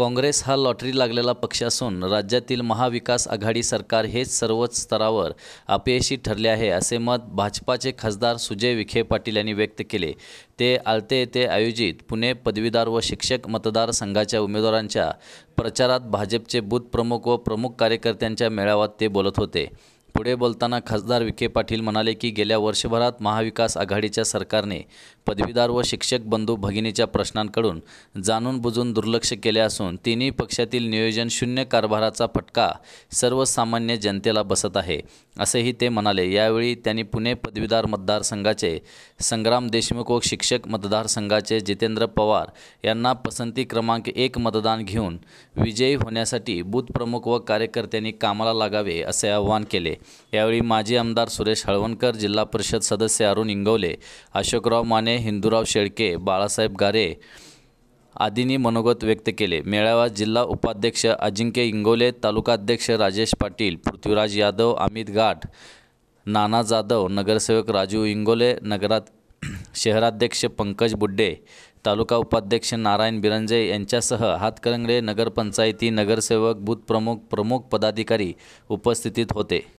काँग्रेस हा लॉटरी लागलेला पक्ष असून राज्यातील महाविकास आघाडी सरकार हेच सर्वच स्तरावर अपयशी ठरले आहे असे मत भाजपाचे खासदार सुजय विखे पाटील यांनी व्यक्त केले ते आलते येथे आयोजित पुणे पदवीदार व शिक्षक मतदारसंघाच्या उमेदवारांच्या प्रचारात भाजपचे बूथ प्रमुख व प्रमुख कार्यकर्त्यांच्या मेळाव्यात ते बोलत होते पुढे बोलताना खासदार विखे पाटील म्हणाले की गेल्या वर्षभरात महाविकास आघाडीच्या सरकारने पदवीदार व शिक्षक बंधू भगिनीच्या प्रश्नांकडून जाणून बुजून दुर्लक्ष केले असून तिन्ही पक्षातील नियोजन शून्य कारभाराचा फटका सर्वसामान्य जनतेला बसत आहे असेही ते म्हणाले यावेळी त्यांनी पुणे पदवीदार मतदारसंघाचे संग्राम देशमुख व शिक्षक मतदारसंघाचे जितेंद्र पवार यांना पसंती क्रमांक एक मतदान घेऊन विजयी होण्यासाठी बूथप्रमुख व कार्यकर्त्यांनी कामाला लागावे असे आवाहन केले यावेळी माजी आमदार सुरेश हळवणकर जिल्हा परिषद सदस्य अरुण इंगवले अशोकराव माने हिंदूराव शेळके बाळासाहेब गारे आदींनी मनोगत व्यक्त केले मेळाव्यात जिल्हा उपाध्यक्ष अजिंक्य इंगोले तालुकाध्यक्ष राजेश पाटील पृथ्वीराज यादव अमित गाठ नाना जाधव नगरसेवक राजू इंगोले नगरात शहराध्यक्ष पंकज बुड्डे तालुका उपाध्यक्ष नारायण बिरंजे यांच्यासह हातकरंगडे नगरपंचायती नगरसेवक बूथप्रमुख प्रमुख पदाधिकारी उपस्थितीत होते